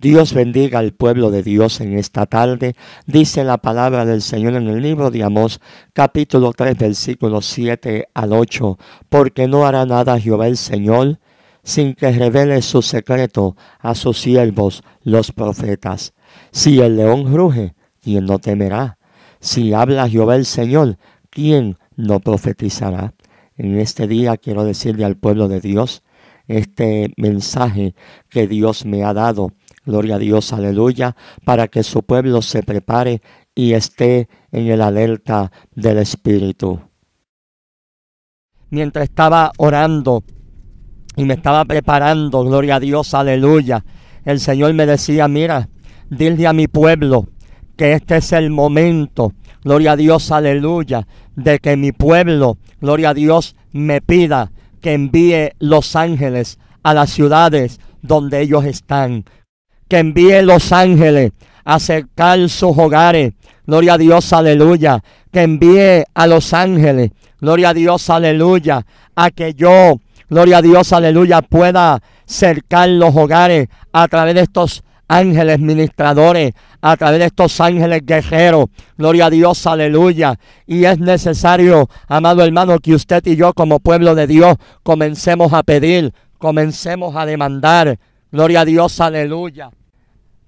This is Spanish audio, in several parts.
Dios bendiga al pueblo de Dios en esta tarde. Dice la palabra del Señor en el libro de Amós, capítulo 3, versículos 7 al 8. Porque no hará nada Jehová el Señor sin que revele su secreto a sus siervos, los profetas. Si el león ruge, ¿quién no temerá? Si habla Jehová el Señor, ¿quién no profetizará? En este día quiero decirle al pueblo de Dios este mensaje que Dios me ha dado gloria a Dios, aleluya, para que su pueblo se prepare y esté en el alerta del Espíritu. Mientras estaba orando y me estaba preparando, gloria a Dios, aleluya, el Señor me decía, mira, dile a mi pueblo que este es el momento, gloria a Dios, aleluya, de que mi pueblo, gloria a Dios, me pida que envíe los ángeles a las ciudades donde ellos están que envíe los ángeles a cercar sus hogares. Gloria a Dios, aleluya. Que envíe a los ángeles. Gloria a Dios, aleluya. A que yo, gloria a Dios, aleluya, pueda cercar los hogares a través de estos ángeles ministradores, a través de estos ángeles guerreros. Gloria a Dios, aleluya. Y es necesario, amado hermano, que usted y yo como pueblo de Dios comencemos a pedir, comencemos a demandar. Gloria a Dios, aleluya.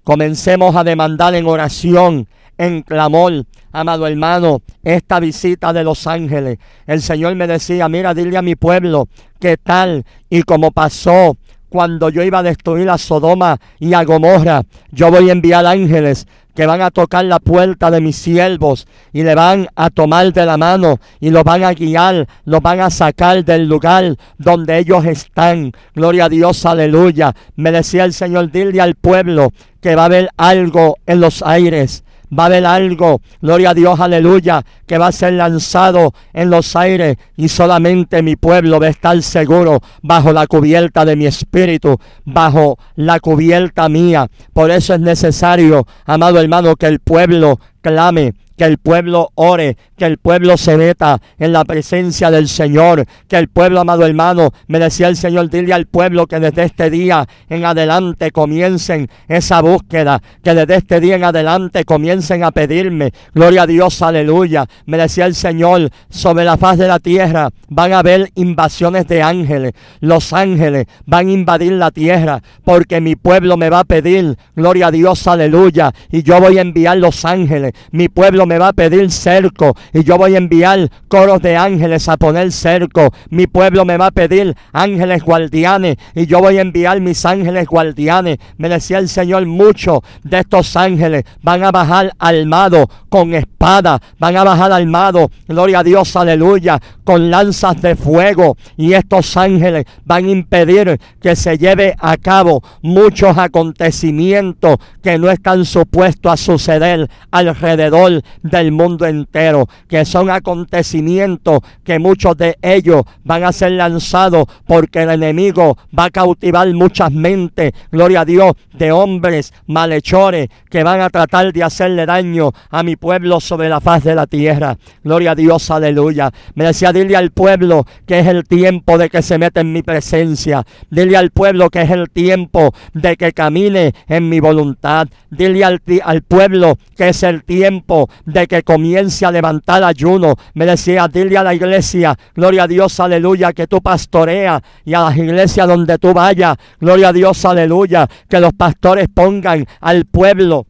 Comencemos a demandar en oración, en clamor, amado hermano, esta visita de los ángeles. El Señor me decía, mira, dile a mi pueblo que tal y como pasó cuando yo iba a destruir a Sodoma y a Gomorra, yo voy a enviar ángeles que van a tocar la puerta de mis siervos y le van a tomar de la mano y los van a guiar, los van a sacar del lugar donde ellos están. Gloria a Dios, aleluya. Me decía el Señor, dile al pueblo que va a haber algo en los aires va a haber algo, gloria a Dios, aleluya, que va a ser lanzado en los aires y solamente mi pueblo va a estar seguro bajo la cubierta de mi espíritu, bajo la cubierta mía. Por eso es necesario, amado hermano, que el pueblo clame, el pueblo ore, que el pueblo se meta en la presencia del Señor, que el pueblo, amado hermano, me decía el Señor, dile al pueblo que desde este día en adelante comiencen esa búsqueda, que desde este día en adelante comiencen a pedirme, gloria a Dios, aleluya, me decía el Señor, sobre la faz de la tierra van a haber invasiones de ángeles, los ángeles van a invadir la tierra, porque mi pueblo me va a pedir, gloria a Dios, aleluya, y yo voy a enviar los ángeles, mi pueblo me va a pedir cerco y yo voy a enviar coros de ángeles a poner cerco. Mi pueblo me va a pedir ángeles guardianes y yo voy a enviar mis ángeles guardianes. Me decía el Señor, muchos de estos ángeles van a bajar armados con espada, van a bajar armados, gloria a Dios, aleluya, con lanzas de fuego y estos ángeles van a impedir que se lleve a cabo muchos acontecimientos que no están supuestos a suceder alrededor del mundo entero, que son acontecimientos que muchos de ellos van a ser lanzados porque el enemigo va a cautivar muchas mentes, gloria a Dios, de hombres malhechores que van a tratar de hacerle daño a mi pueblo sobre la faz de la tierra. Gloria a Dios, aleluya. Me decía, dile al pueblo que es el tiempo de que se meta en mi presencia. Dile al pueblo que es el tiempo de que camine en mi voluntad. Dile al, pueblo que es el tiempo de de que comience a levantar ayuno. Me decía, dile a la iglesia, gloria a Dios, aleluya, que tú pastoreas y a las iglesias donde tú vayas, gloria a Dios, aleluya, que los pastores pongan al pueblo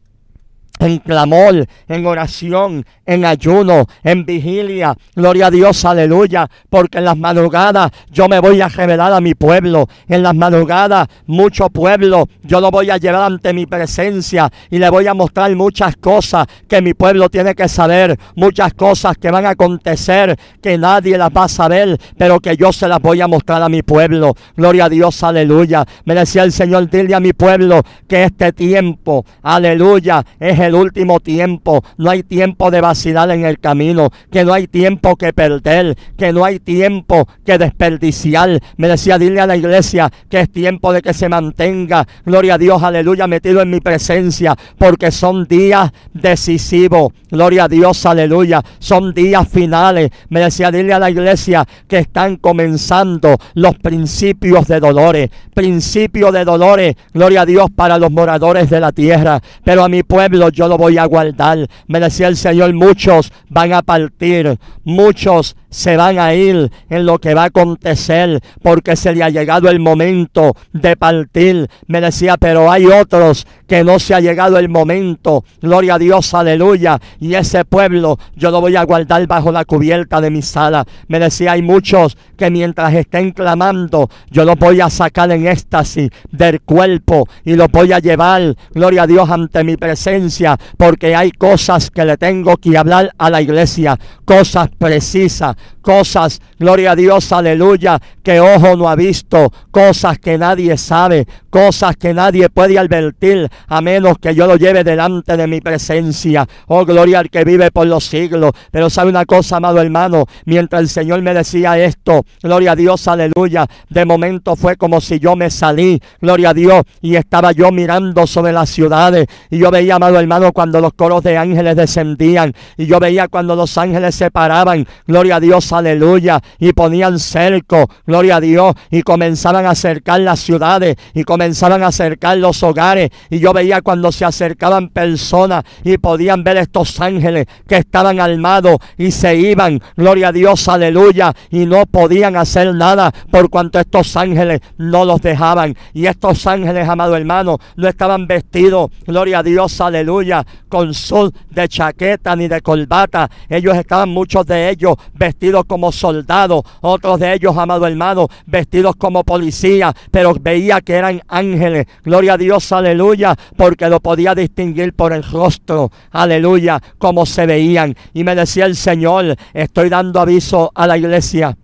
en clamor, en oración, en ayuno, en vigilia. Gloria a Dios, aleluya. Porque en las madrugadas yo me voy a revelar a mi pueblo. En las madrugadas, mucho pueblo, yo lo voy a llevar ante mi presencia y le voy a mostrar muchas cosas que mi pueblo tiene que saber. Muchas cosas que van a acontecer, que nadie las va a saber, pero que yo se las voy a mostrar a mi pueblo. Gloria a Dios, aleluya. Me decía el Señor, dile a mi pueblo que este tiempo, aleluya, es el último tiempo, no hay tiempo de vacilar en el camino, que no hay tiempo que perder, que no hay tiempo que desperdiciar. Me decía, dile a la iglesia que es tiempo de que se mantenga, gloria a Dios, aleluya, metido en mi presencia, porque son días decisivos, gloria a Dios, aleluya, son días finales. Me decía, dile a la iglesia que están comenzando los principios de dolores, principios de dolores, gloria a Dios para los moradores de la tierra, pero a mi pueblo yo lo voy a guardar. Me decía el Señor, muchos van a partir, muchos se van a ir en lo que va a acontecer, porque se le ha llegado el momento de partir. Me decía, pero hay otros que no se ha llegado el momento. Gloria a Dios, aleluya. Y ese pueblo yo lo voy a guardar bajo la cubierta de mi sala. Me decía, hay muchos que mientras estén clamando, yo lo voy a sacar en éxtasis del cuerpo y lo voy a llevar, gloria a Dios, ante mi presencia porque hay cosas que le tengo que hablar a la iglesia, cosas precisas, cosas, gloria a Dios, aleluya, que ojo no ha visto, cosas que nadie sabe, cosas que nadie puede advertir, a menos que yo lo lleve delante de mi presencia. Oh, gloria al que vive por los siglos. Pero sabe una cosa, amado hermano, mientras el Señor me decía esto, gloria a Dios, aleluya, de momento fue como si yo me salí, gloria a Dios, y estaba yo mirando sobre las ciudades, y yo veía, amado hermano, cuando los coros de ángeles descendían, y yo veía cuando los ángeles se paraban, gloria a Dios, aleluya, y ponían cerco, gloria a Dios, y comenzaban a acercar las ciudades, y comenzaban a acercar los hogares, y yo veía cuando se acercaban personas y podían ver estos ángeles que estaban armados y se iban, gloria a Dios, aleluya, y no podían hacer nada por cuanto estos ángeles no los dejaban, y estos ángeles, amado hermano, no estaban vestidos, gloria a Dios, aleluya, con sol de chaqueta ni de corbata, ellos estaban muchos de ellos vestidos como soldados, otros de ellos, amado hermano, vestidos como policía, pero veía que eran ángeles. Gloria a Dios, aleluya, porque lo podía distinguir por el rostro, aleluya, como se veían. Y me decía el Señor, estoy dando aviso a la iglesia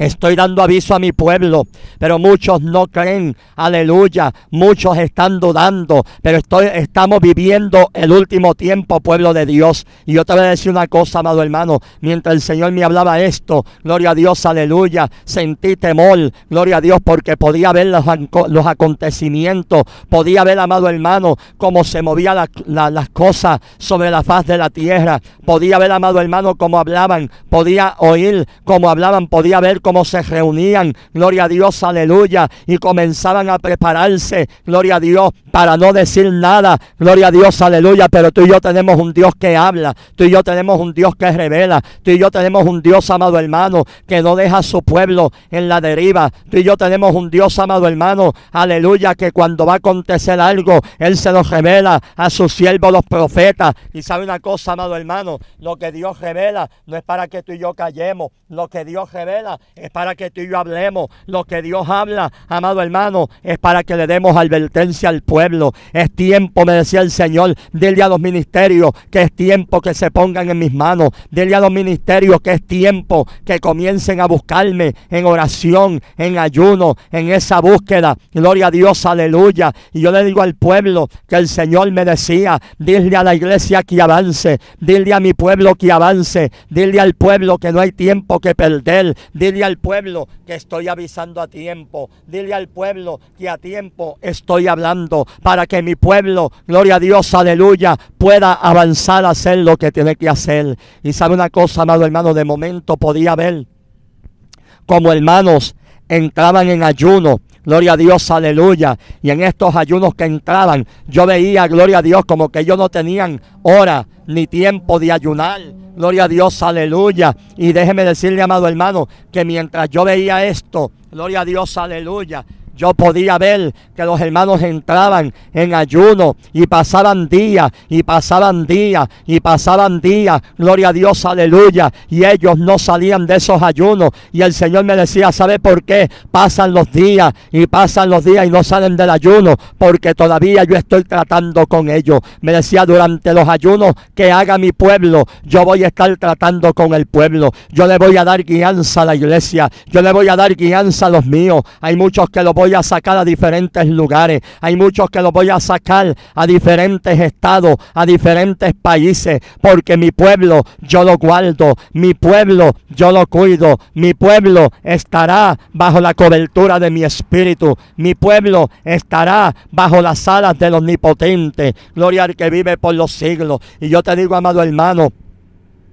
Estoy dando aviso a mi pueblo, pero muchos no creen. Aleluya, muchos están dudando, pero estoy, estamos viviendo el último tiempo, pueblo de Dios. Y yo te voy a decir una cosa, amado hermano. Mientras el Señor me hablaba esto, gloria a Dios, aleluya, sentí temor, gloria a Dios, porque podía ver los, acontecimientos, podía ver, amado hermano, cómo se movían las cosas sobre la faz de la tierra, podía ver, amado hermano, cómo hablaban, podía oír cómo hablaban, podía ver cómo como se reunían, gloria a Dios, aleluya, y comenzaban a prepararse, gloria a Dios, para no decir nada, gloria a Dios, aleluya, pero tú y yo tenemos un Dios que habla, tú y yo tenemos un Dios que revela, tú y yo tenemos un Dios, amado hermano, que no deja a su pueblo en la deriva, tú y yo tenemos un Dios, amado hermano, aleluya, que cuando va a acontecer algo, Él se lo revela a sus siervos, los profetas, y sabe una cosa, amado hermano, lo que Dios revela no es para que tú y yo callemos, lo que Dios revela es para que tú y yo hablemos. Lo que Dios habla, amado hermano, es para que le demos advertencia al pueblo. Es tiempo, me decía el Señor, dile a los ministerios que es tiempo que se pongan en mis manos. Dile a los ministerios que es tiempo que comiencen a buscarme en oración, en ayuno, en esa búsqueda. Gloria a Dios, aleluya. Y yo le digo al pueblo que el Señor me decía, dile a la iglesia que avance, dile a mi pueblo que avance, dile al pueblo que no hay tiempo que perder, dile pueblo que estoy avisando a tiempo. Dile al pueblo que a tiempo estoy hablando para que mi pueblo, gloria a Dios, aleluya, pueda avanzar a hacer lo que tiene que hacer. Y sabe una cosa, amado hermano, de momento podía ver como hermanos entraban en ayuno Gloria a Dios, aleluya. Y en estos ayunos que entraban, yo veía, gloria a Dios, como que ellos no tenían hora ni tiempo de ayunar. Gloria a Dios, aleluya. Y déjeme decirle, amado hermano, que mientras yo veía esto, gloria a Dios, aleluya. Yo podía ver que los hermanos entraban en ayuno y pasaban días y pasaban días y pasaban días. Gloria a Dios, aleluya. Y ellos no salían de esos ayunos. Y el Señor me decía, ¿sabe por qué? Pasan los días y pasan los días y no salen del ayuno porque todavía yo estoy tratando con ellos. Me decía, durante los ayunos que haga mi pueblo, yo voy a estar tratando con el pueblo. Yo le voy a dar guianza a la iglesia. Yo le voy a dar guianza a los míos. Hay muchos que lo voy a sacar a diferentes lugares. Hay muchos que los voy a sacar a diferentes estados, a diferentes países, porque mi pueblo yo lo guardo, mi pueblo yo lo cuido, mi pueblo estará bajo la cobertura de mi espíritu, mi pueblo estará bajo las alas del omnipotente. Gloria al que vive por los siglos. Y yo te digo, amado hermano,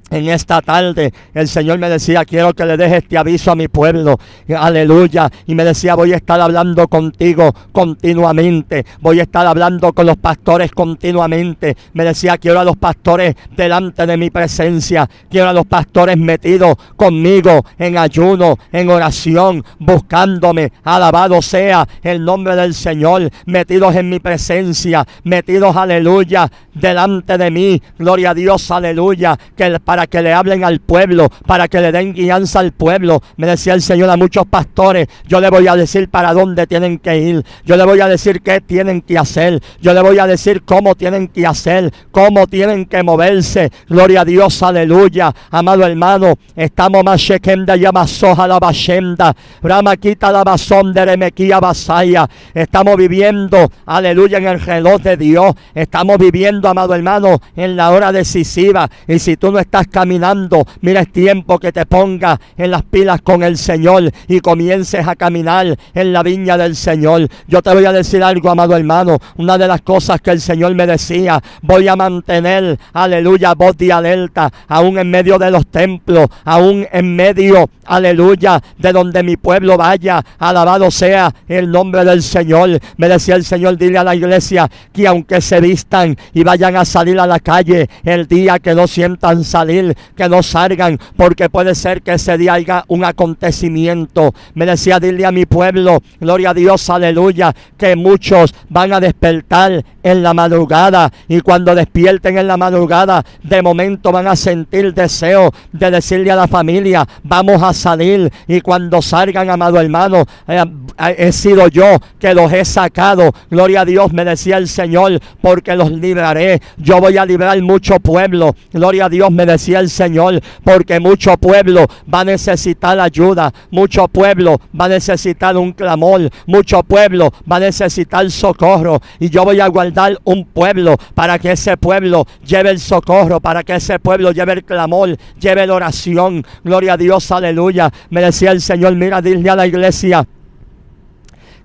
en esta tarde el Señor me decía, quiero que le deje este aviso a mi pueblo. Aleluya. Y me decía, voy a estar hablando contigo continuamente. Voy a estar hablando con los pastores continuamente. Me decía, quiero a los pastores delante de mi presencia. Quiero a los pastores metidos conmigo en ayuno, en oración, buscándome. Alabado sea el nombre del Señor. Metidos en mi presencia. Metidos, aleluya, delante de mí. Gloria a Dios, aleluya. Que el para que le hablen al pueblo, para que le den guianza al pueblo. Me decía el Señor a muchos pastores, yo le voy a decir para dónde tienen que ir, yo le voy a decir qué tienen que hacer, yo le voy a decir cómo tienen que hacer, cómo tienen que moverse. Gloria a Dios, aleluya. Amado hermano, estamos más shekenda y amasoja la bashenda, ramakita la basón de basaya. Estamos viviendo, aleluya, en el reloj de Dios. Estamos viviendo, amado hermano, en la hora decisiva. Y si tú no estás caminando. Mira, es tiempo que te pongas en las pilas con el Señor y comiences a caminar en la viña del Señor. Yo te voy a decir algo, amado hermano. Una de las cosas que el Señor me decía, voy a mantener, aleluya, voz de alerta, aún en medio de los templos, aún en medio, aleluya, de donde mi pueblo vaya. Alabado sea el nombre del Señor. Me decía el Señor, dile a la iglesia que aunque se vistan y vayan a salir a la calle el día que no sientan salir, que no salgan, porque puede ser que ese día haya un acontecimiento. Me decía, dile a mi pueblo, gloria a Dios, aleluya, que muchos van a despertar en la madrugada y cuando despierten en la madrugada, de momento van a sentir deseo de decirle a la familia, vamos a salir y cuando salgan, amado hermano, eh, eh, he sido yo que los he sacado. Gloria a Dios, me decía el Señor, porque los libraré. Yo voy a librar mucho pueblo. Gloria a Dios, me decía el Señor, porque mucho pueblo va a necesitar ayuda, mucho pueblo va a necesitar un clamor, mucho pueblo va a necesitar socorro. Y yo voy a guardar un pueblo para que ese pueblo lleve el socorro, para que ese pueblo lleve el clamor, lleve la oración. Gloria a Dios, aleluya. Me decía el Señor, mira, dile a la iglesia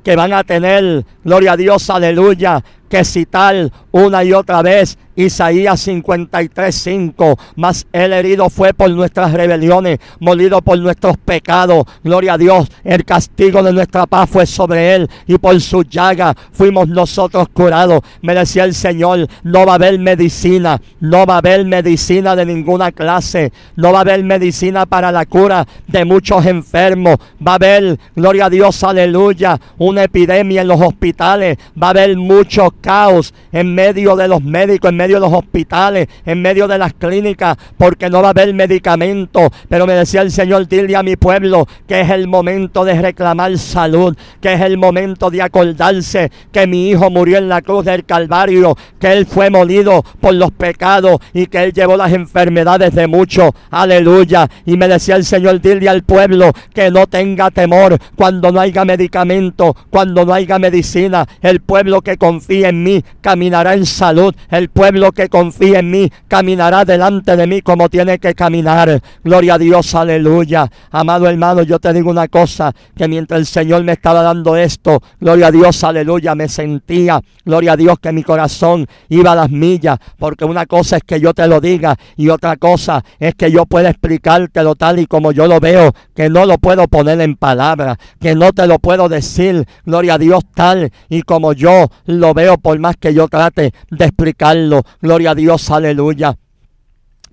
que van a tener, gloria a Dios, aleluya, que citar una y otra vez Isaías 53:5, más el herido fue por nuestras rebeliones, molido por nuestros pecados. Gloria a Dios, el castigo de nuestra paz fue sobre él y por su llaga fuimos nosotros curados. Me decía el Señor, no va a haber medicina, no va a haber medicina de ninguna clase, no va a haber medicina para la cura de muchos enfermos. Va a haber, gloria a Dios, aleluya, una epidemia en los hospitales, va a haber muchos caos en medio de los médicos, en medio de los hospitales, en medio de las clínicas, porque no va a haber medicamento. Pero me decía el Señor, dile a mi pueblo que es el momento de reclamar salud, que es el momento de acordarse que mi hijo murió en la cruz del Calvario, que él fue molido por los pecados y que él llevó las enfermedades de muchos. Aleluya. Y me decía el Señor, dile al pueblo que no tenga temor cuando no haya medicamento, cuando no haya medicina. El pueblo que confía en mí caminará en salud. El pueblo que confía en mí caminará delante de mí como tiene que caminar. Gloria a Dios, aleluya. Amado hermano, yo te digo una cosa, que mientras el Señor me estaba dando esto, gloria a Dios, aleluya, me sentía, gloria a Dios, que mi corazón iba a las millas, porque una cosa es que yo te lo diga y otra cosa es que yo pueda explicártelo tal y como yo lo veo, que no lo puedo poner en palabras, que no te lo puedo decir, gloria a Dios, tal y como yo lo veo por más que yo trate de explicarlo. Gloria a Dios, aleluya.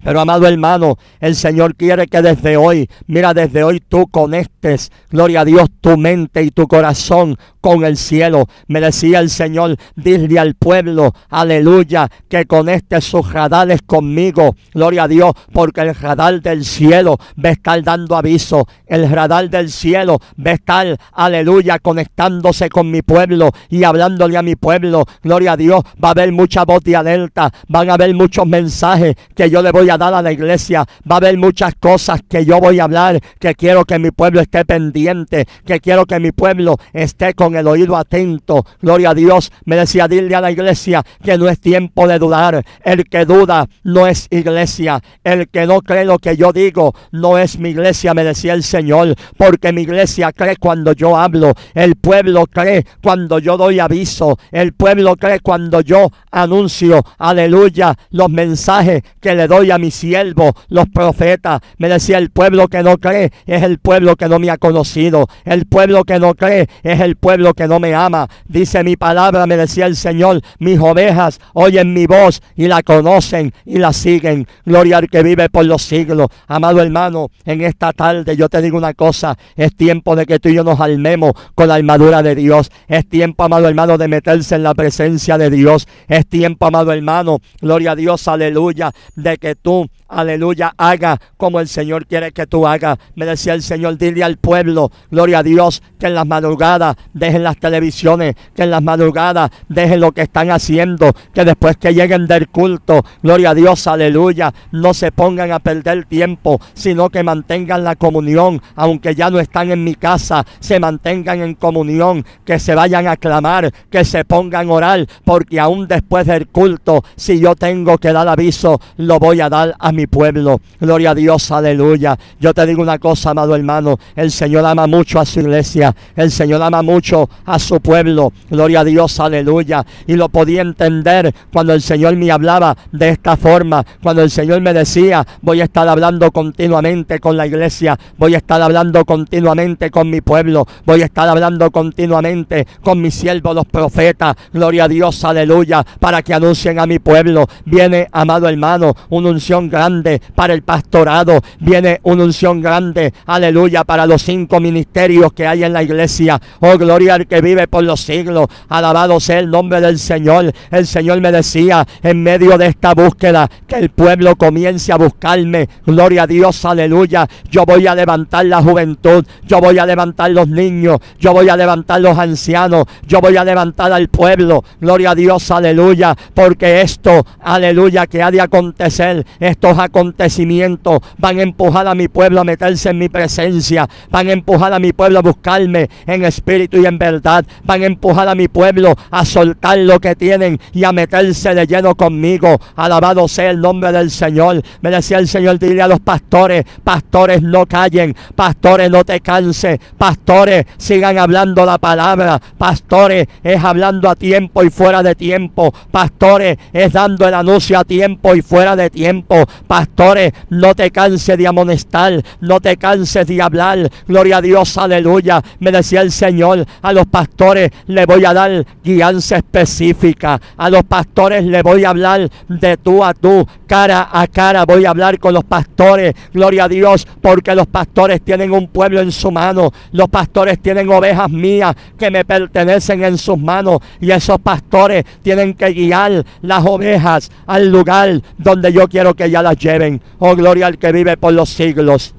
Pero amado hermano, el Señor quiere que desde hoy, mira, desde hoy tú conectes, gloria a Dios, tu mente y tu corazón con el cielo. me decía el Señor, dile al pueblo, aleluya, que conecte sus radares conmigo. Gloria a Dios, porque el radar del cielo va a estar dando aviso. El radar del cielo va a estar, aleluya, conectándose con mi pueblo y hablándole a mi pueblo. Gloria a Dios, va a haber mucha voz de alerta, van a haber muchos mensajes que yo le voy a dar a la iglesia, va a haber muchas cosas que yo voy a hablar, que quiero que mi pueblo esté pendiente, que quiero que mi pueblo esté con el oído atento. Gloria a Dios. Me decía, dile a la iglesia que no es tiempo de dudar. El que duda no es iglesia. El que no cree lo que yo digo no es mi iglesia, me decía el Señor. Porque mi iglesia cree cuando yo hablo. El pueblo cree cuando yo doy aviso. El pueblo cree cuando yo anuncio. Aleluya. Los mensajes que le doy a mi siervo, los profetas. Me decía, el pueblo que no cree es el pueblo que no me ha conocido. El pueblo que no cree es el pueblo que no me ama. Dice mi palabra, me decía el Señor, mis ovejas oyen mi voz y la conocen y la siguen. Gloria al que vive por los siglos. Amado hermano, en esta tarde yo te digo una cosa, es tiempo de que tú y yo nos armemos con la armadura de Dios. Es tiempo, amado hermano, de meterse en la presencia de Dios. Es tiempo, amado hermano, gloria a Dios, aleluya, de que tú, aleluya, haga como el Señor quiere que tú hagas. Me decía el Señor, dile al pueblo, gloria a Dios, que en las madrugadas de en las televisiones, que en las madrugadas dejen lo que están haciendo, que después que lleguen del culto, gloria a Dios, aleluya, no se pongan a perder tiempo, sino que mantengan la comunión, aunque ya no están en mi casa, se mantengan en comunión, que se vayan a clamar, que se pongan a orar, porque aún después del culto, si yo tengo que dar aviso, lo voy a dar a mi pueblo. Gloria a Dios, aleluya. Yo te digo una cosa, amado hermano, el Señor ama mucho a su iglesia, el Señor ama mucho a su pueblo. Gloria a Dios, aleluya. Y lo podía entender cuando el Señor me hablaba de esta forma, cuando el Señor me decía, voy a estar hablando continuamente con la iglesia, voy a estar hablando continuamente con mi pueblo, voy a estar hablando continuamente con mis siervos, los profetas. Gloria a Dios, aleluya, para que anuncien a mi pueblo. Viene, amado hermano, una unción grande para el pastorado, viene una unción grande, aleluya, para los cinco ministerios que hay en la iglesia. Oh, gloria que vive por los siglos. Alabado sea el nombre del Señor. El Señor me decía en medio de esta búsqueda que el pueblo comience a buscarme. Gloria a Dios, aleluya. Yo voy a levantar la juventud. Yo voy a levantar los niños. Yo voy a levantar los ancianos. Yo voy a levantar al pueblo. Gloria a Dios, aleluya. Porque esto, aleluya, que ha de acontecer, estos acontecimientos van a empujar a mi pueblo a meterse en mi presencia. Van a empujar a mi pueblo a buscarme en espíritu y en verdad van a empujar a mi pueblo a soltar lo que tienen y a meterse de lleno conmigo. Alabado sea el nombre del Señor. Me decía el Señor, dile a los pastores, pastores no callen, pastores no te canses, pastores sigan hablando la palabra, pastores es hablando a tiempo y fuera de tiempo, pastores es dando el anuncio a tiempo y fuera de tiempo, pastores no te canses de amonestar, no te canses de hablar, gloria a Dios, aleluya, me decía el Señor, a los pastores le voy a dar guianza específica. A los pastores le voy a hablar de tú a tú, cara a cara. Voy a hablar con los pastores. Gloria a Dios, porque los pastores tienen un pueblo en su mano. Los pastores tienen ovejas mías que me pertenecen en sus manos. Y esos pastores tienen que guiar las ovejas al lugar donde yo quiero que ya las lleven. Oh, gloria al que vive por los siglos.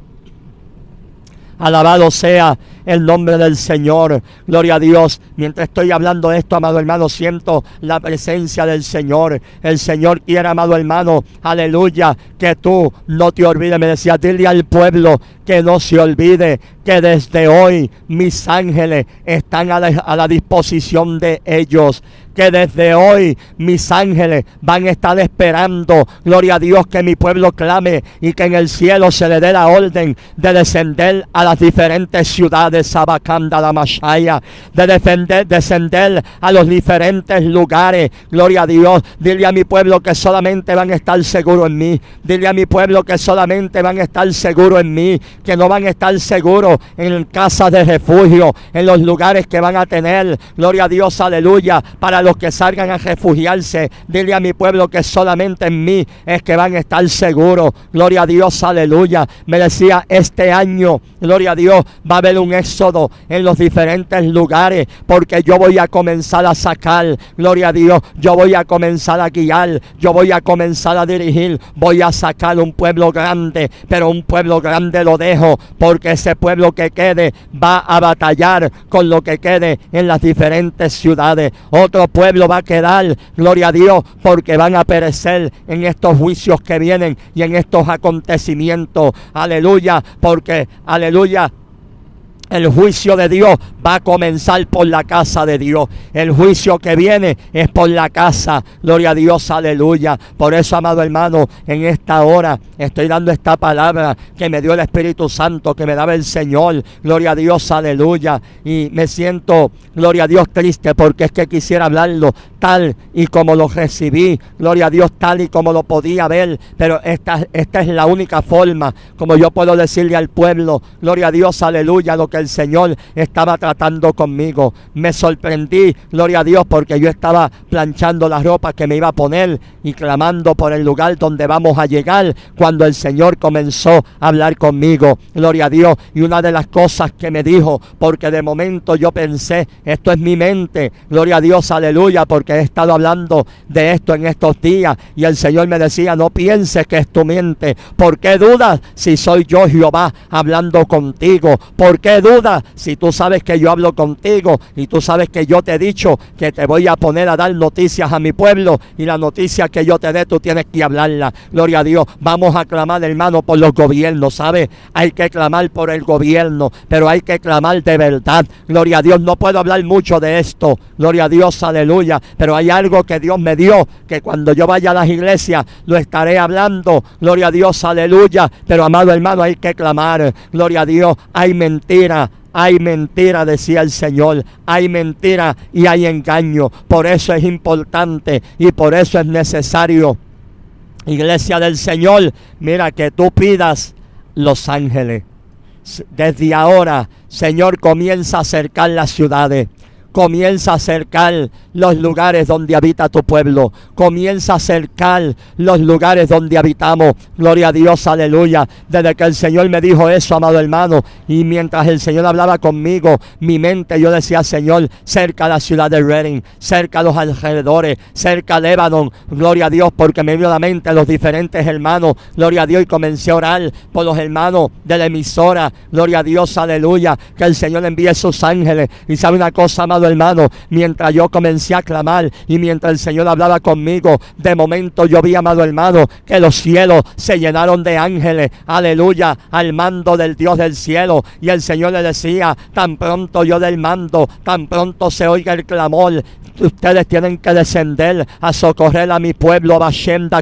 Alabado sea el nombre del Señor. Gloria a Dios. Mientras estoy hablando esto, amado hermano, siento la presencia del Señor. El Señor quiere, amado hermano, aleluya, que tú no te olvides. Me decía, dile al pueblo que no se olvide que desde hoy mis ángeles están a la, a la disposición de ellos que desde hoy mis ángeles van a estar esperando, gloria a Dios, que mi pueblo clame y que en el cielo se le dé la orden de descender a las diferentes ciudades, Sabacanda, la Mashaya, de defender, descender a los diferentes lugares, gloria a Dios, dile a mi pueblo que solamente van a estar seguros en mí, dile a mi pueblo que solamente van a estar seguros en mí, que no van a estar seguros en casas de refugio, en los lugares que van a tener, gloria a Dios, aleluya, para los que salgan a refugiarse, dile a mi pueblo que solamente en mí es que van a estar seguros. Gloria a Dios, aleluya. Me decía, este año, gloria a Dios, va a haber un éxodo en los diferentes lugares, porque yo voy a comenzar a sacar, gloria a Dios, yo voy a comenzar a guiar, yo voy a comenzar a dirigir, voy a sacar un pueblo grande, pero un pueblo grande lo dejo, porque ese pueblo que quede va a batallar con lo que quede en las diferentes ciudades. Otro pueblo va a quedar, gloria a Dios, porque van a perecer en estos juicios que vienen y en estos acontecimientos. Aleluya, porque, aleluya, el juicio de Dios va a comenzar por la casa de Dios. El juicio que viene es por la casa. Gloria a Dios, aleluya. Por eso, amado hermano, en esta hora estoy dando esta palabra que me dio el Espíritu Santo, que me daba el Señor. Gloria a Dios, aleluya. Y me siento, gloria a Dios, triste porque es que quisiera hablarlo tal y como lo recibí, gloria a Dios, tal y como lo podía ver, pero esta, esta es la única forma como yo puedo decirle al pueblo, gloria a Dios, aleluya, lo que el Señor estaba tratando conmigo. Me sorprendí, gloria a Dios, porque yo estaba planchando la ropa que me iba a poner y clamando por el lugar donde vamos a llegar cuando el Señor comenzó a hablar conmigo, gloria a Dios, y una de las cosas que me dijo, porque de momento yo pensé, esto es mi mente, gloria a Dios, aleluya, porque he estado hablando de esto en estos días. Y el Señor me decía, no pienses que es tu mente. ¿Por qué dudas si soy yo Jehová hablando contigo? ¿Por qué dudas si tú sabes que yo hablo contigo y tú sabes que yo te he dicho que te voy a poner a dar noticias a mi pueblo y la noticia que yo te dé tú tienes que hablarla. Gloria a Dios. Vamos a clamar, hermano, por los gobiernos, ¿sabes? Hay que clamar por el gobierno, pero hay que clamar de verdad. Gloria a Dios. No puedo hablar mucho de esto. Gloria a Dios, aleluya pero hay algo que Dios me dio, que cuando yo vaya a las iglesias lo estaré hablando, gloria a Dios, aleluya, pero amado hermano, hay que clamar, gloria a Dios, hay mentira, hay mentira, decía el Señor, hay mentira y hay engaño. Por eso es importante y por eso es necesario. Iglesia del Señor, mira que tú pidas los ángeles. Desde ahora, Señor, comienza a acercar las ciudades comienza a acercar los lugares donde habita tu pueblo, comienza a acercar los lugares donde habitamos. Gloria a Dios, aleluya. Desde que el Señor me dijo eso, amado hermano, y mientras el Señor hablaba conmigo, mi mente yo decía, Señor, cerca la ciudad de Reading, cerca los alrededores, cerca Lebanon, gloria a Dios, porque me vio a la mente los diferentes hermanos, gloria a Dios, y comencé a orar por los hermanos de la emisora, gloria a Dios, aleluya, que el Señor envíe sus ángeles. Y sabe una cosa, amado hermano, mientras yo comencé a clamar y mientras el Señor hablaba conmigo, de momento yo vi, amado hermano, que los cielos se llenaron de ángeles, aleluya, al mando del Dios del cielo. Y el Señor le decía, tan pronto yo del mando, tan pronto se oiga el clamor, ustedes tienen que descender a socorrer a mi pueblo, Bashenda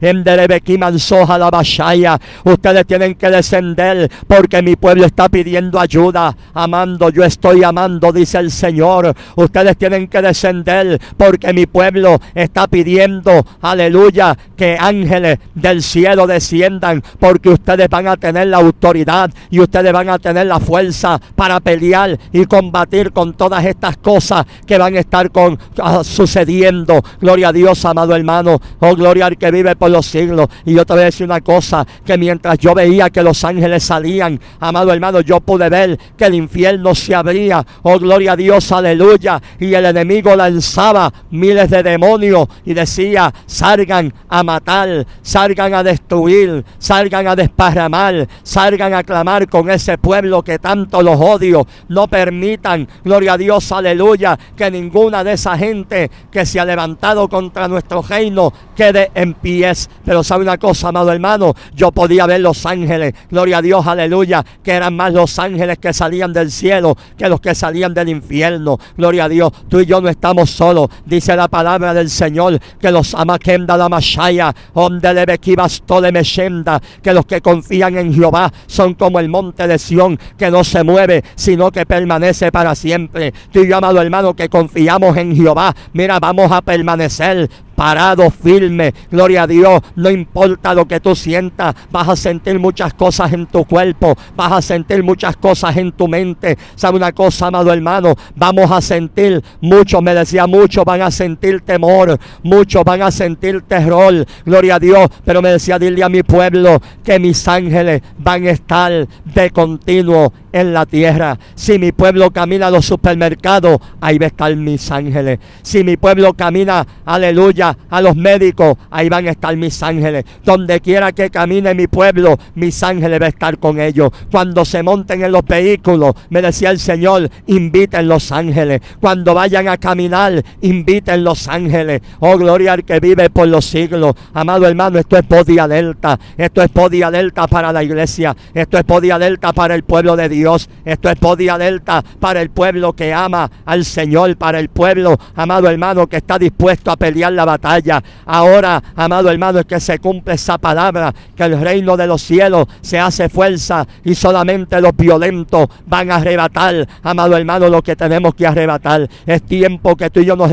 en la Bashaya. Ustedes tienen que descender porque mi pueblo está pidiendo ayuda. Amando, yo estoy amando, dice el Señor. Ustedes tienen que descender porque mi pueblo está pidiendo, aleluya, que ángeles del cielo desciendan porque ustedes van a tener la autoridad y ustedes van a tener la fuerza para pelear y combatir con todas estas cosas que van a estar con, ah, sucediendo. Gloria a Dios, amado hermano. Oh, gloria al que vive por los siglos. Y yo te voy a decir una cosa, que mientras yo veía que los ángeles salían, amado hermano, yo pude ver que el infierno se abría. Oh, gloria a Dios, aleluya. Y el enemigo lanzaba miles de demonios y decía, salgan a matar, salgan a destruir, salgan a desparramar, salgan a clamar con ese pueblo que tanto los odio. No permitan, gloria a Dios, aleluya, que ninguna de esa gente que se ha levantado contra nuestro reino quede en pies. Pero sabe una cosa, amado hermano, yo podía ver los ángeles, gloria a Dios, aleluya, que eran más los ángeles que salían del cielo que los que salían del infierno. Gloria a Dios, tú y yo no estamos solos. Dice la palabra del Señor que los amaquenda la mashaya, donde le meshenda, que los que confían en Jehová son como el monte de Sión que no se mueve, sino que permanece para siempre. Tú y yo, amado hermano, que confiamos confiamos en Jehová, mira, vamos a permanecer parado firme. Gloria a Dios, no importa lo que tú sientas, vas a sentir muchas cosas en tu cuerpo, vas a sentir muchas cosas en tu mente. ¿Sabe una cosa, amado hermano? Vamos a sentir, muchos me decía, muchos van a sentir temor, muchos van a sentir terror. Gloria a Dios, pero me decía, dile a mi pueblo que mis ángeles van a estar de continuo en la tierra. Si mi pueblo camina a los supermercados, ahí va a estar mis ángeles. Si mi pueblo camina, aleluya a los médicos, ahí van a estar mis ángeles. Donde quiera que camine mi pueblo, mis ángeles va a estar con ellos. Cuando se monten en los vehículos, me decía el Señor, inviten los ángeles. Cuando vayan a caminar, inviten los ángeles. Oh, gloria al que vive por los siglos. Amado hermano, esto es podía Delta. Esto es podía Delta para la iglesia. Esto es podía Delta para el pueblo de Dios. Esto es podía Delta para el pueblo que ama al Señor, para el pueblo, amado hermano, que está dispuesto a pelear la batalla batalla. Ahora, amado hermano, es que se cumple esa palabra, que el reino de los cielos se hace fuerza y solamente los violentos van a arrebatar, amado hermano, lo que tenemos que arrebatar. Es tiempo que tú y yo nos,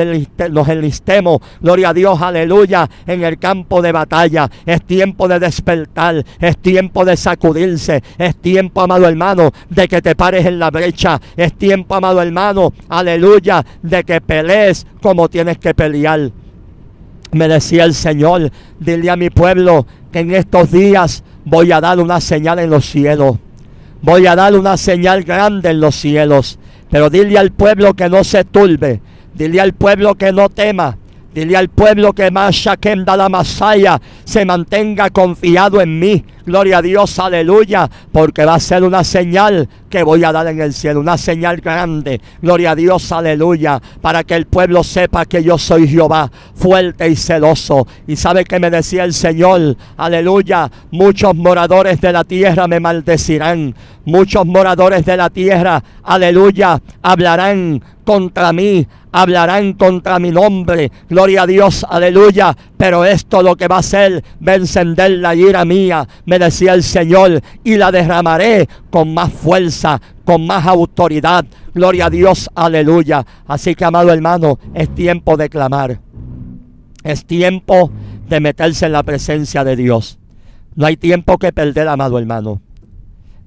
nos enlistemos, gloria a Dios, aleluya, en el campo de batalla. Es tiempo de despertar, es tiempo de sacudirse, es tiempo, amado hermano, de que te pares en la brecha. Es tiempo, amado hermano, aleluya, de que pelees como tienes que pelear me decía el Señor, dile a mi pueblo que en estos días voy a dar una señal en los cielos. Voy a dar una señal grande en los cielos. Pero dile al pueblo que no se turbe. Dile al pueblo que no tema. Dile al pueblo que más Shakem la Masaya se mantenga confiado en mí. Gloria a Dios, aleluya, porque va a ser una señal que voy a dar en el cielo, una señal grande. Gloria a Dios, aleluya, para que el pueblo sepa que yo soy Jehová, fuerte y celoso. Y sabe que me decía el Señor, aleluya, muchos moradores de la tierra me maldecirán, muchos moradores de la tierra, aleluya, hablarán contra mí, hablarán contra mi nombre. Gloria a Dios, aleluya pero esto lo que va a hacer va a encender la ira mía, me decía el Señor, y la derramaré con más fuerza, con más autoridad. Gloria a Dios, aleluya. Así que, amado hermano, es tiempo de clamar. Es tiempo de meterse en la presencia de Dios. No hay tiempo que perder, amado hermano.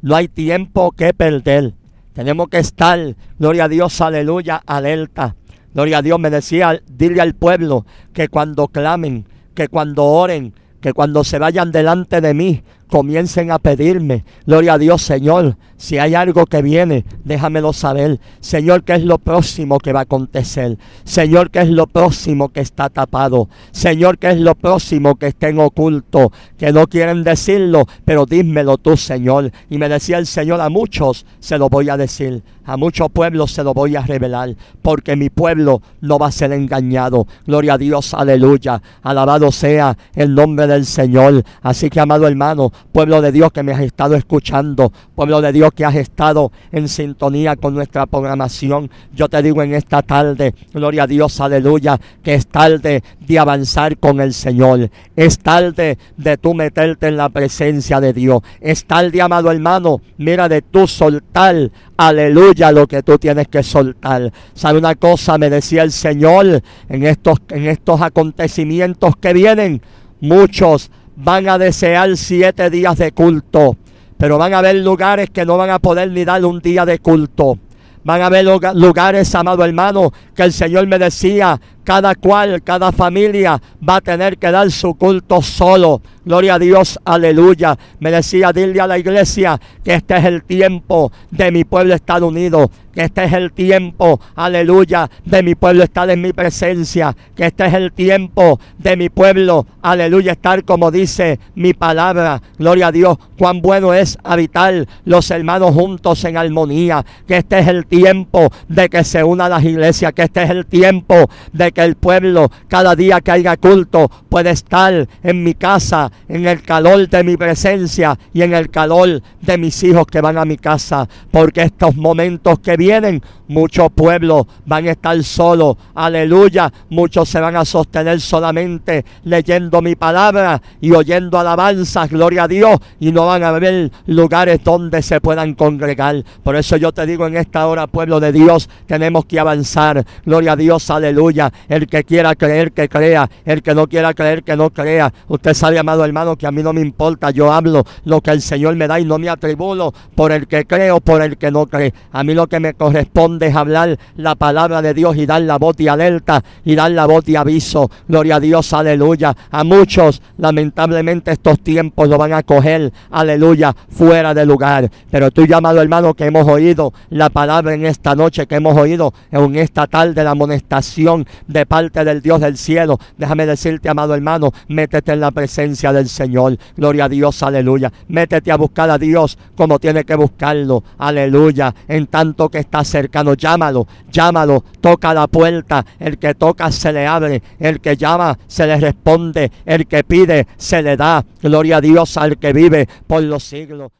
No hay tiempo que perder. Tenemos que estar, gloria a Dios, aleluya, alerta. Gloria a Dios, me decía, dile al pueblo que cuando clamen, que cuando oren, que cuando se vayan delante de mí, comiencen a pedirme. Gloria a Dios, Señor. Si hay algo que viene, déjamelo saber. Señor, ¿qué es lo próximo que va a acontecer? Señor, ¿qué es lo próximo que está tapado? Señor, ¿qué es lo próximo que estén en oculto? Que no quieren decirlo, pero dímelo tú, Señor. Y me decía el Señor, a muchos se lo voy a decir. A muchos pueblos se lo voy a revelar, porque mi pueblo no va a ser engañado. Gloria a Dios, aleluya. Alabado sea el nombre del Señor. Así que, amado hermano, pueblo de Dios que me has estado escuchando, pueblo de Dios que has estado en sintonía con nuestra programación. Yo te digo en esta tarde, gloria a Dios, aleluya, que es tarde de avanzar con el Señor, es tarde de tú meterte en la presencia de Dios, es tarde, amado hermano, mira de tú soltar, aleluya, lo que tú tienes que soltar. ¿Sabe una cosa? Me decía el Señor en estos, en estos acontecimientos que vienen, muchos van a desear siete días de culto, pero van a haber lugares que no van a poder ni dar un día de culto. Van a haber lugares, amado hermano, que el Señor me decía cada cual, cada familia va a tener que dar su culto solo. Gloria a Dios, aleluya. Me decía, dile a la iglesia que este es el tiempo de mi pueblo estar unido, que este es el tiempo, aleluya, de mi pueblo estar en mi presencia, que este es el tiempo de mi pueblo, aleluya, estar como dice mi palabra. Gloria a Dios, cuán bueno es habitar los hermanos juntos en armonía, que este es el tiempo de que se una las iglesias, que este es el tiempo de que que el pueblo cada día que haya culto puede estar en mi casa, en el calor de mi presencia y en el calor de mis hijos que van a mi casa. Porque estos momentos que vienen, muchos pueblos van a estar solos. Aleluya. Muchos se van a sostener solamente leyendo mi palabra y oyendo alabanzas. Gloria a Dios. Y no van a haber lugares donde se puedan congregar. Por eso yo te digo en esta hora, pueblo de Dios, tenemos que avanzar. Gloria a Dios. Aleluya. El que quiera creer, que crea. El que no quiera creer, que no crea. Usted sabe, amado hermano, que a mí no me importa. Yo hablo lo que el Señor me da y no me atribulo por el que creo, por el que no cree. A mí lo que me corresponde es hablar la palabra de Dios y dar la voz y alerta y dar la voz y aviso. Gloria a Dios, aleluya. A muchos, lamentablemente, estos tiempos lo van a coger, aleluya, fuera de lugar. Pero tú, llamado hermano, que hemos oído la palabra en esta noche, que hemos oído en esta tarde la amonestación parte del Dios del cielo. Déjame decirte, amado hermano, métete en la presencia del Señor. Gloria a Dios, aleluya. Métete a buscar a Dios como tiene que buscarlo. Aleluya. En tanto que está cercano, llámalo, llámalo, toca la puerta. El que toca se le abre. El que llama se le responde. El que pide se le da. Gloria a Dios al que vive por los siglos.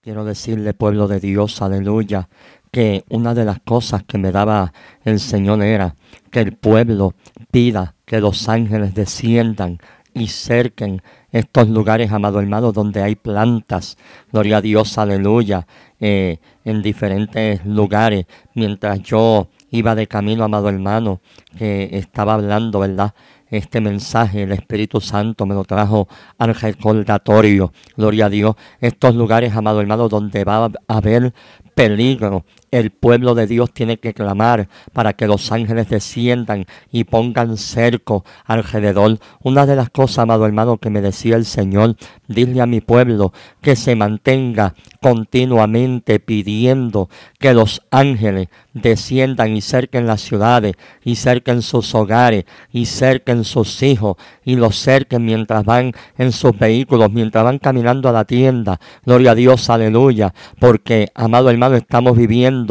Quiero decirle, pueblo de Dios, aleluya, que una de las cosas que me daba el Señor era que el pueblo pida que los ángeles desciendan y cerquen estos lugares, amado hermano, donde hay plantas, gloria a Dios, aleluya, eh, en diferentes lugares. Mientras yo iba de camino, amado hermano, que estaba hablando, ¿verdad? Este mensaje, el Espíritu Santo me lo trajo al recordatorio, gloria a Dios, estos lugares, amado hermano, donde va a haber peligro el pueblo de Dios tiene que clamar para que los ángeles desciendan y pongan cerco alrededor. Una de las cosas, amado hermano, que me decía el Señor, dile a mi pueblo que se mantenga continuamente pidiendo que los ángeles desciendan y cerquen las ciudades y cerquen sus hogares y cerquen sus hijos y los cerquen mientras van en sus vehículos, mientras van caminando a la tienda. Gloria a Dios, aleluya, porque, amado hermano, estamos viviendo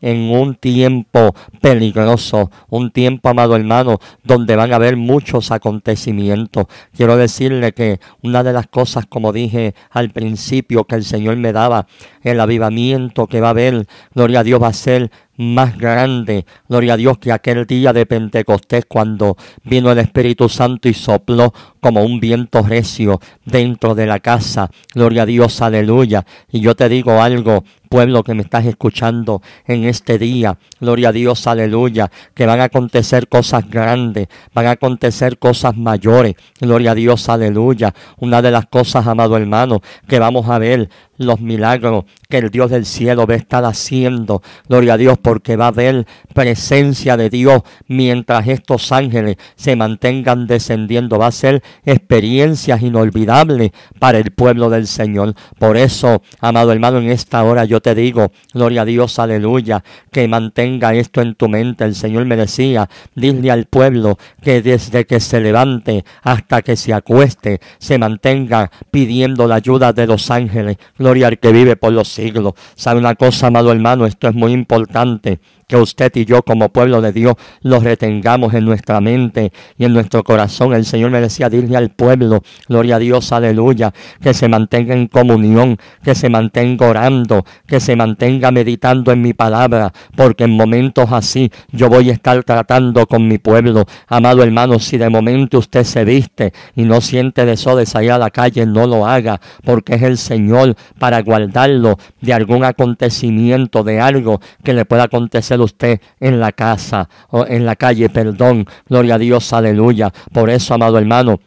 en un tiempo peligroso, un tiempo, amado hermano, donde van a haber muchos acontecimientos. Quiero decirle que una de las cosas, como dije al principio, que el Señor me daba, el avivamiento que va a haber, gloria a Dios, va a ser más grande, gloria a Dios, que aquel día de Pentecostés cuando vino el Espíritu Santo y sopló como un viento recio dentro de la casa, gloria a Dios, aleluya. Y yo te digo algo, pueblo que me estás escuchando en este día. Gloria a Dios, aleluya. Que van a acontecer cosas grandes, van a acontecer cosas mayores. Gloria a Dios, aleluya. Una de las cosas, amado hermano, que vamos a ver los milagros que el Dios del cielo va a estar haciendo. Gloria a Dios, porque va a haber presencia de Dios mientras estos ángeles se mantengan descendiendo. Va a ser experiencias inolvidables para el pueblo del Señor. Por eso, amado hermano, en esta hora yo te digo, gloria a Dios, aleluya, que mantenga esto en tu mente. El Señor me decía, dile al pueblo que desde que se levante hasta que se acueste, se mantenga pidiendo la ayuda de los ángeles. Gloria al que vive por los siglos. ¿Sabe una cosa, amado hermano? Esto es muy importante que usted y yo como pueblo de Dios los retengamos en nuestra mente y en nuestro corazón. El Señor me decía, dile al pueblo, gloria a Dios, aleluya, que se mantenga en comunión, que se mantenga orando, que se mantenga meditando en mi palabra, porque en momentos así yo voy a estar tratando con mi pueblo. Amado hermano, si de momento usted se viste y no siente deseo de salir a la calle, no lo haga, porque es el Señor para guardarlo de algún acontecimiento, de algo que le pueda acontecer usted en la casa o en la calle, perdón. Gloria a Dios, aleluya. Por eso, amado hermano,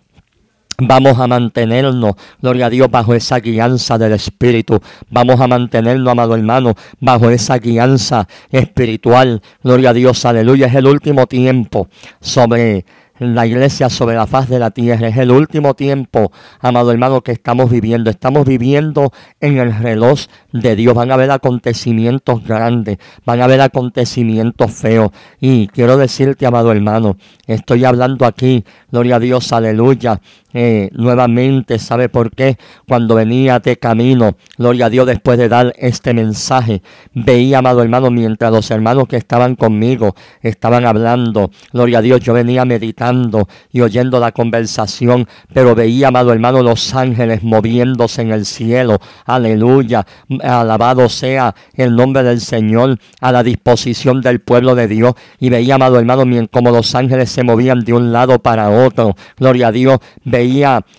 Vamos a mantenernos, gloria a Dios, bajo esa guianza del Espíritu. Vamos a mantenernos, amado hermano, bajo esa guianza espiritual. Gloria a Dios, aleluya. Es el último tiempo sobre la iglesia sobre la faz de la tierra. Es el último tiempo, amado hermano, que estamos viviendo. Estamos viviendo en el reloj de Dios. Van a haber acontecimientos grandes, van a haber acontecimientos feos. Y quiero decirte, amado hermano, estoy hablando aquí, gloria a Dios, aleluya, eh, nuevamente, ¿sabe por qué? Cuando venía de camino, gloria a Dios, después de dar este mensaje, veía, amado hermano, mientras los hermanos que estaban conmigo estaban hablando, gloria a Dios, yo venía meditando y oyendo la conversación, pero veía, amado hermano, los ángeles moviéndose en el cielo, aleluya, alabado sea el nombre del Señor a la disposición del pueblo de Dios, y veía, amado hermano, como los ángeles se movían de un lado para otro, gloria a Dios, veía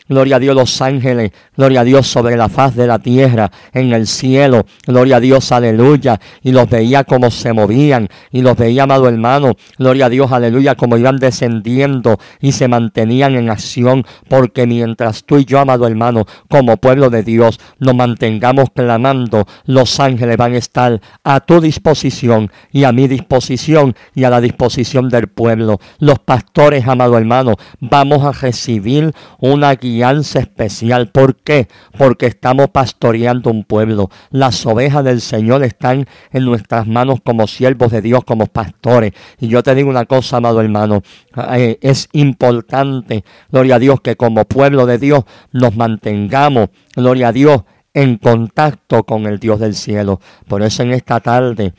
gloria a Dios, los ángeles, gloria a Dios, sobre la faz de la tierra, en el cielo, gloria a Dios, aleluya, y los veía como se movían, y los veía, amado hermano, gloria a Dios, aleluya, como iban descendiendo y se mantenían en acción, porque mientras tú y yo, amado hermano, como pueblo de Dios, nos mantengamos clamando, los ángeles van a estar a tu disposición y a mi disposición y a la disposición del pueblo. Los pastores, amado hermano, vamos a recibir una guianza especial. ¿Por qué? Porque estamos pastoreando un pueblo. Las ovejas del Señor están en nuestras manos como siervos de Dios, como pastores. Y yo te digo una cosa, amado hermano, eh, es importante, gloria a Dios, que como pueblo de Dios nos mantengamos, gloria a Dios, en contacto con el Dios del cielo. Por eso en esta tarde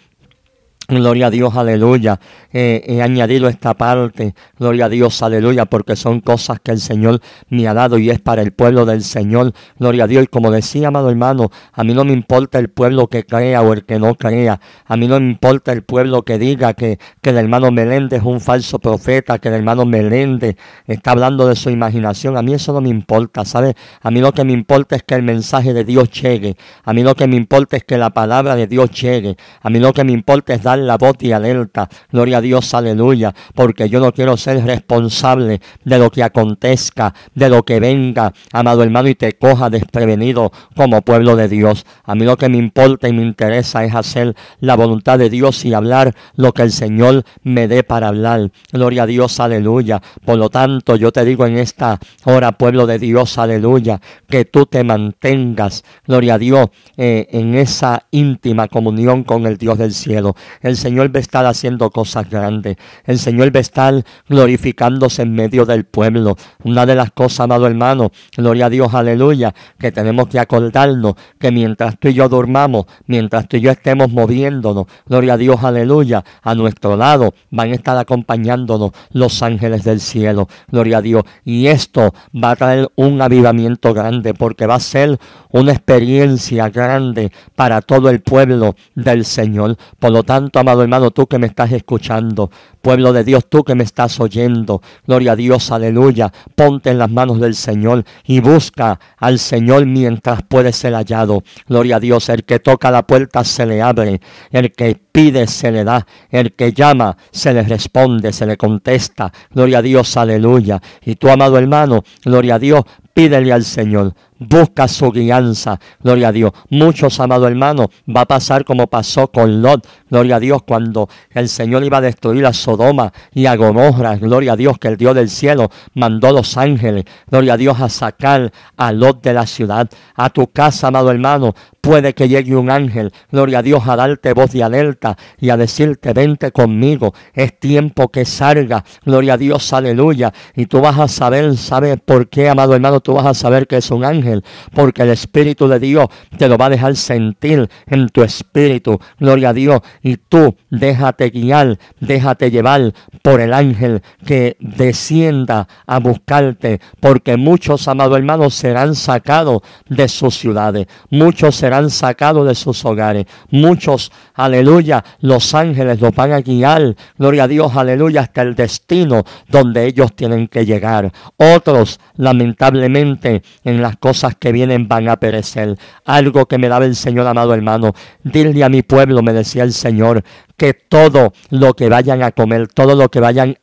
Gloria a Dios, aleluya. Eh, he añadido esta parte, gloria a Dios, aleluya, porque son cosas que el Señor me ha dado y es para el pueblo del Señor. Gloria a Dios. Y como decía, amado hermano, a mí no me importa el pueblo que crea o el que no crea. A mí no me importa el pueblo que diga que, que el hermano Meléndez es un falso profeta, que el hermano Meléndez está hablando de su imaginación. A mí eso no me importa, ¿sabes? A mí lo que me importa es que el mensaje de Dios llegue. A mí lo que me importa es que la palabra de Dios llegue. A mí lo que me importa es dar la voz y alerta. Gloria a Dios, aleluya, porque yo no quiero ser responsable de lo que acontezca, de lo que venga, amado hermano, y te coja desprevenido como pueblo de Dios. A mí lo que me importa y me interesa es hacer la voluntad de Dios y hablar lo que el Señor me dé para hablar. Gloria a Dios, aleluya. Por lo tanto, yo te digo en esta hora, pueblo de Dios, aleluya, que tú te mantengas, gloria a Dios, eh, en esa íntima comunión con el Dios del cielo. El Señor va a estar haciendo cosas grandes. El Señor va a estar glorificándose en medio del pueblo. Una de las cosas, amado hermano, gloria a Dios, aleluya, que tenemos que acordarnos que mientras tú y yo durmamos, mientras tú y yo estemos moviéndonos, gloria a Dios, aleluya, a nuestro lado van a estar acompañándonos los ángeles del cielo. Gloria a Dios. Y esto va a traer un avivamiento grande porque va a ser una experiencia grande para todo el pueblo del Señor. Por lo tanto, amado hermano, tú que me estás escuchando. Pueblo de Dios, tú que me estás oyendo. Gloria a Dios, aleluya. Ponte en las manos del Señor y busca al Señor mientras puede ser hallado. Gloria a Dios, el que toca la puerta se le abre. El que pide se le da. El que llama se le responde, se le contesta. Gloria a Dios, aleluya. Y tú, amado hermano, gloria a Dios, pídele al Señor busca su guianza, gloria a Dios. Muchos, amado hermano, va a pasar como pasó con Lot, gloria a Dios, cuando el Señor iba a destruir a Sodoma y a Gomorra, gloria a Dios, que el Dios del cielo mandó los ángeles, gloria a Dios, a sacar a Lot de la ciudad, a tu casa, amado hermano, Puede que llegue un ángel, gloria a Dios, a darte voz de alerta y a decirte, vente conmigo, es tiempo que salga, gloria a Dios, aleluya. Y tú vas a saber, ¿sabes por qué, amado hermano? Tú vas a saber que es un ángel porque el Espíritu de Dios te lo va a dejar sentir en tu espíritu. Gloria a Dios. Y tú déjate guiar, déjate llevar por el ángel que descienda a buscarte, porque muchos, amado hermanos, serán sacados de sus ciudades, muchos serán sacados de sus hogares, muchos, aleluya, los ángeles los van a guiar, gloria a Dios, aleluya, hasta el destino donde ellos tienen que llegar. Otros, lamentablemente, en las cosas que vienen van a perecer. Algo que me daba el Señor, amado hermano. Dile a mi pueblo, me decía el Señor, que todo lo que vayan a comer, todo lo que vayan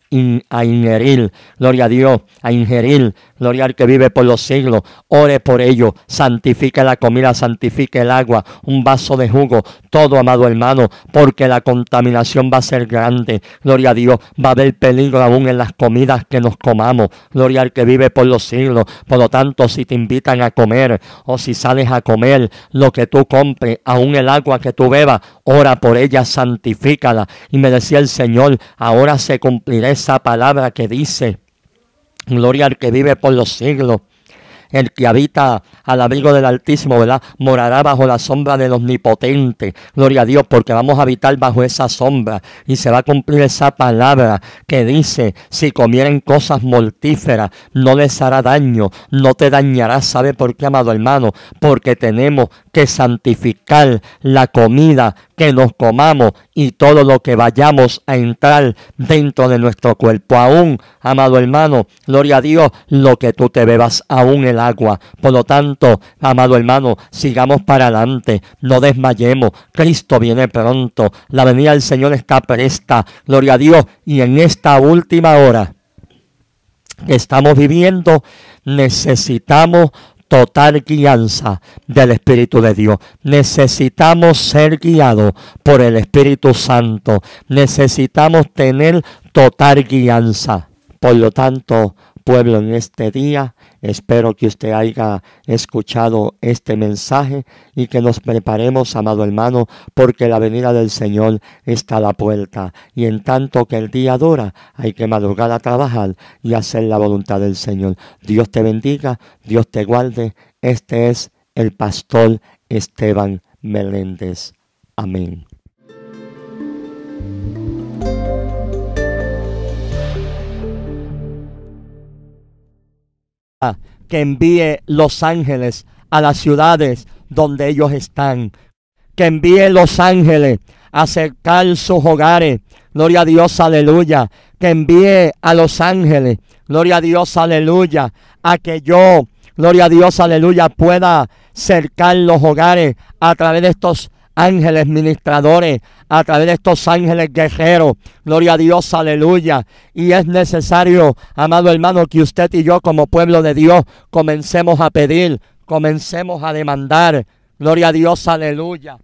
a ingerir, gloria a Dios, a ingerir, gloria al que vive por los siglos, ore por ello, santifique la comida, santifique el agua, un vaso de jugo, todo, amado hermano, porque la contaminación va a ser grande, gloria a Dios, va a haber peligro aún en las comidas que nos comamos, gloria al que vive por los siglos, por lo tanto, si te invitan a comer o si sales a comer, lo que tú compres, aún el agua que tú bebas, ora por ella, santifique y me decía el Señor, ahora se cumplirá esa palabra que dice, gloria al que vive por los siglos el que habita al abrigo del Altísimo, ¿verdad? Morará bajo la sombra del Omnipotente. Gloria a Dios, porque vamos a habitar bajo esa sombra y se va a cumplir esa palabra que dice, si comieren cosas mortíferas, no les hará daño, no te dañará. ¿Sabe por qué, amado hermano? Porque tenemos que santificar la comida que nos comamos y todo lo que vayamos a entrar dentro de nuestro cuerpo. Aún, amado hermano, gloria a Dios, lo que tú te bebas aún la agua. Por lo tanto, amado hermano, sigamos para adelante, no desmayemos. Cristo viene pronto, la venida del Señor está presta. Gloria a Dios. Y en esta última hora que estamos viviendo, necesitamos total guianza del Espíritu de Dios. Necesitamos ser guiados por el Espíritu Santo. Necesitamos tener total guianza. Por lo tanto, pueblo, en este día Espero que usted haya escuchado este mensaje y que nos preparemos, amado hermano, porque la venida del Señor está a la puerta. Y en tanto que el día dura, hay que madrugar a trabajar y hacer la voluntad del Señor. Dios te bendiga, Dios te guarde. Este es el pastor Esteban Meléndez. Amén. que envíe los ángeles a las ciudades donde ellos están. Que envíe los ángeles a cercar sus hogares. Gloria a Dios, aleluya. Que envíe a los ángeles. Gloria a Dios, aleluya. A que yo, gloria a Dios, aleluya, pueda cercar los hogares a través de estos ángeles ministradores, a través de estos ángeles guerreros. Gloria a Dios, aleluya. Y es necesario, amado hermano, que usted y yo como pueblo de Dios comencemos a pedir, comencemos a demandar. Gloria a Dios, aleluya.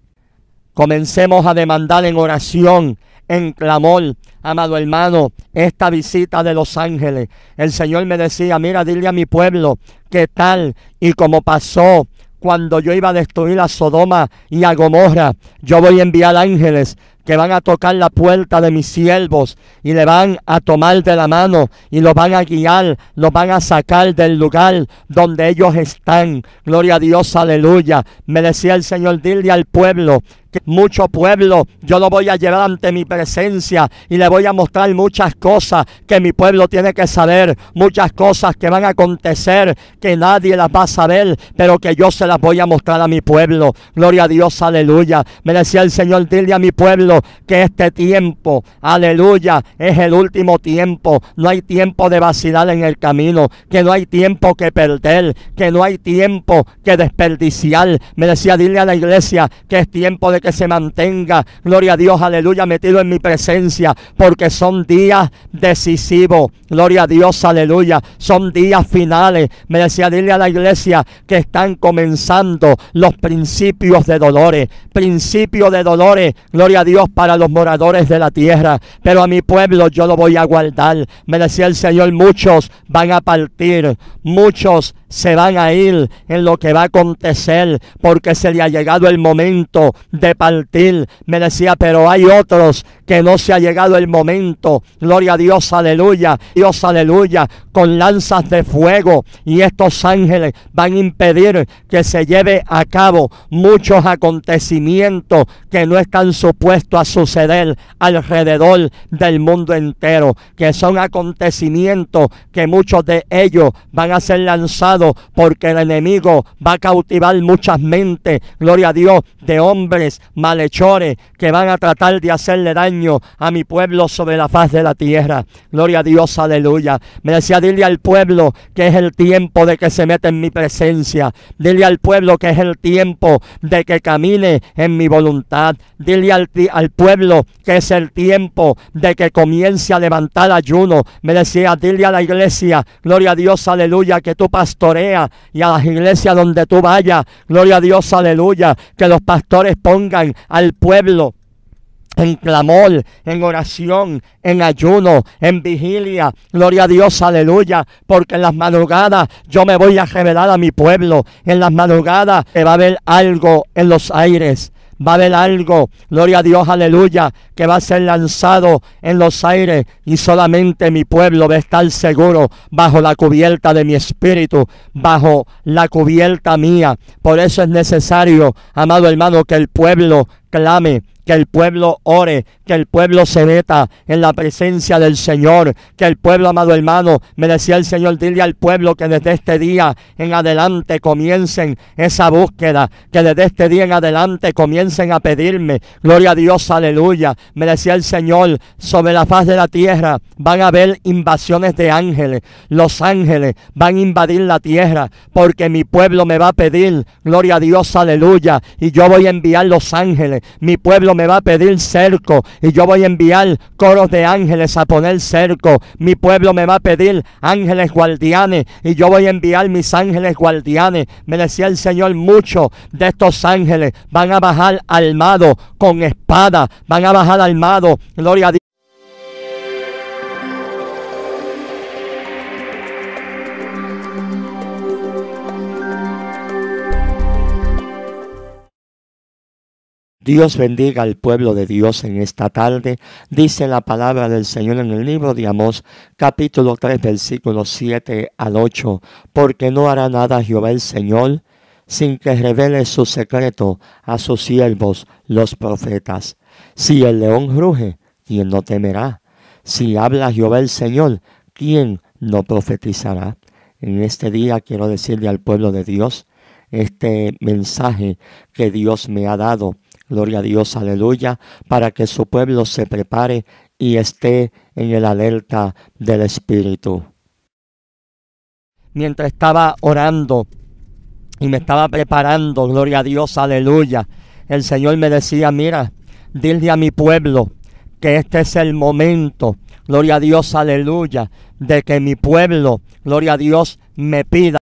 Comencemos a demandar en oración, en clamor, amado hermano, esta visita de los ángeles. El Señor me decía, mira, dile a mi pueblo qué tal y como pasó cuando yo iba a destruir a Sodoma y a Gomorra, yo voy a enviar ángeles que van a tocar la puerta de mis siervos y le van a tomar de la mano y los van a guiar, los van a sacar del lugar donde ellos están. Gloria a Dios, aleluya. Me decía el Señor, dile al pueblo que mucho pueblo, yo lo voy a llevar ante mi presencia y le voy a mostrar muchas cosas que mi pueblo tiene que saber, muchas cosas que van a acontecer, que nadie las va a saber, pero que yo se las voy a mostrar a mi pueblo. Gloria a Dios, aleluya. Me decía el Señor, dile a mi pueblo que este tiempo, aleluya, es el último tiempo. No hay tiempo de vacilar en el camino, que no hay tiempo que perder, que no hay tiempo que desperdiciar. Me decía, dile a la iglesia que es tiempo de que se mantenga, gloria a Dios, aleluya, metido en mi presencia, porque son días decisivos, gloria a Dios, aleluya, son días finales. Me decía, dile a la iglesia que están comenzando los principios de dolores, principios de dolores, gloria a Dios, para los moradores de la tierra. Pero a mi pueblo, yo lo voy a guardar. Me decía el Señor, muchos van a partir, muchos se van a ir en lo que va a acontecer, porque se le ha llegado el momento de partir. Me decía, pero hay otros que no se ha llegado el momento. Gloria a Dios, aleluya, Dios, aleluya, con lanzas de fuego. Y estos ángeles van a impedir que se lleve a cabo muchos acontecimientos que no están supuestos a suceder alrededor del mundo entero, que son acontecimientos que muchos de ellos van a ser lanzados porque el enemigo va a cautivar muchas mentes, gloria a Dios, de hombres malhechores que van a tratar de hacerle daño a mi pueblo sobre la faz de la tierra. Gloria a Dios, aleluya. Me decía, dile al pueblo que es el tiempo de que se meta en mi presencia. Dile al pueblo que es el tiempo de que camine en mi voluntad. Dile al, al pueblo que es el tiempo de que comience a levantar ayuno. Me decía, dile a la iglesia, gloria a Dios, aleluya, que tú pastoreas y a las iglesias donde tú vayas, gloria a Dios, aleluya, que los pastores pongan al pueblo en clamor, en oración, en ayuno, en vigilia. Gloria a Dios, aleluya. Porque en las madrugadas yo me voy a revelar a mi pueblo. En las madrugadas va a haber algo en los aires va a haber algo, gloria a Dios, aleluya, que va a ser lanzado en los aires y solamente mi pueblo va a estar seguro bajo la cubierta de mi espíritu, bajo la cubierta mía. Por eso es necesario, amado hermano, que el pueblo clame, que el pueblo ore, que el pueblo se meta en la presencia del Señor, que el pueblo, amado hermano, me decía el Señor, dile al pueblo que desde este día en adelante comiencen esa búsqueda, que desde este día en adelante comiencen a pedirme, gloria a Dios, aleluya, me decía el Señor, sobre la faz de la tierra van a haber invasiones de ángeles, los ángeles van a invadir la tierra, porque mi pueblo me va a pedir, gloria a Dios, aleluya, y yo voy a enviar los ángeles, mi pueblo me va a pedir cerco y yo voy a enviar coros de ángeles a poner cerco. Mi pueblo me va a pedir ángeles guardianes y yo voy a enviar mis ángeles guardianes. Me decía el Señor, mucho de estos ángeles van a bajar armados con espada, van a bajar armados, gloria a Dios Dios bendiga al pueblo de Dios en esta tarde. Dice la palabra del Señor en el libro de Amós, capítulo 3, versículos 7 al 8. Porque no hará nada Jehová el Señor sin que revele su secreto a sus siervos, los profetas. Si el león ruge, ¿quién no temerá? Si habla Jehová el Señor, ¿quién no profetizará? En este día quiero decirle al pueblo de Dios este mensaje que Dios me ha dado gloria a Dios, aleluya, para que su pueblo se prepare y esté en el alerta del Espíritu. Mientras estaba orando y me estaba preparando, gloria a Dios, aleluya, el Señor me decía, mira, dile a mi pueblo que este es el momento, gloria a Dios, aleluya, de que mi pueblo, gloria a Dios, me pida.